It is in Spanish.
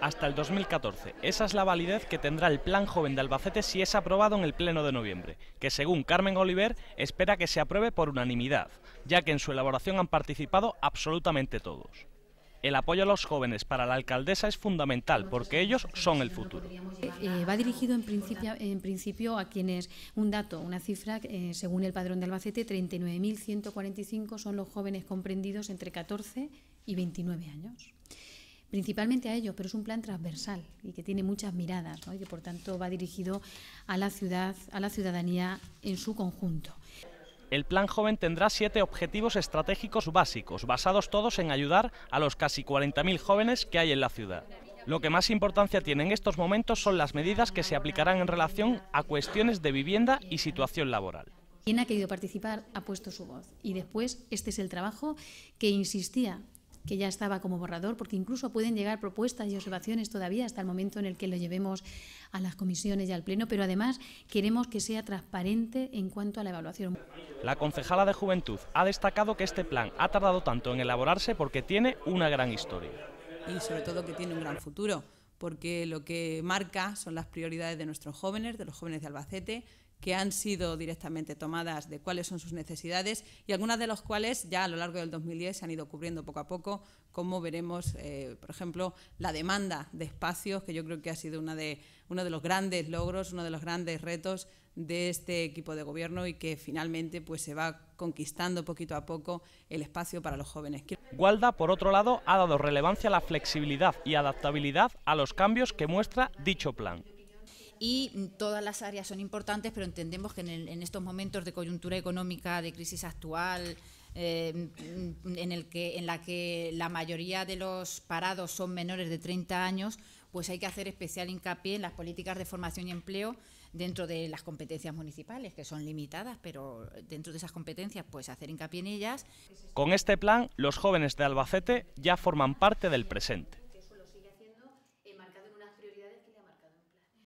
hasta el 2014. Esa es la validez que tendrá el Plan Joven de Albacete si es aprobado en el Pleno de noviembre, que según Carmen Oliver espera que se apruebe por unanimidad, ya que en su elaboración han participado absolutamente todos. El apoyo a los jóvenes para la alcaldesa es fundamental porque ellos son el futuro. Eh, eh, va dirigido en principio, a quienes, un dato, una cifra, eh, según el padrón de Albacete, 39.145 son los jóvenes comprendidos entre 14 y 29 años principalmente a ellos, pero es un plan transversal y que tiene muchas miradas y que por tanto va dirigido a la ciudad, a la ciudadanía en su conjunto. El Plan Joven tendrá siete objetivos estratégicos básicos, basados todos en ayudar a los casi 40.000 jóvenes que hay en la ciudad. Lo que más importancia tiene en estos momentos son las medidas que se aplicarán en relación a cuestiones de vivienda y situación laboral. Quien ha querido participar ha puesto su voz y después este es el trabajo que insistía que ya estaba como borrador, porque incluso pueden llegar propuestas y observaciones todavía hasta el momento en el que lo llevemos a las comisiones y al Pleno, pero además queremos que sea transparente en cuanto a la evaluación. La concejala de Juventud ha destacado que este plan ha tardado tanto en elaborarse porque tiene una gran historia. Y sobre todo que tiene un gran futuro, porque lo que marca son las prioridades de nuestros jóvenes, de los jóvenes de Albacete, que han sido directamente tomadas de cuáles son sus necesidades y algunas de las cuales ya a lo largo del 2010 se han ido cubriendo poco a poco, como veremos, eh, por ejemplo, la demanda de espacios, que yo creo que ha sido una de, uno de los grandes logros, uno de los grandes retos de este equipo de gobierno y que finalmente pues, se va conquistando poquito a poco el espacio para los jóvenes. Gualda, por otro lado, ha dado relevancia a la flexibilidad y adaptabilidad a los cambios que muestra dicho plan y todas las áreas son importantes, pero entendemos que en, estos momentos de coyuntura económica, de crisis actual, eh, en, el que, en la que la mayoría de los parados son menores de 30 años, pues hay que hacer especial hincapié en las políticas de formación y empleo dentro de las competencias municipales, que son limitadas, pero dentro de esas competencias, pues hacer hincapié en ellas. Con este plan, los jóvenes de Albacete ya forman parte del presente.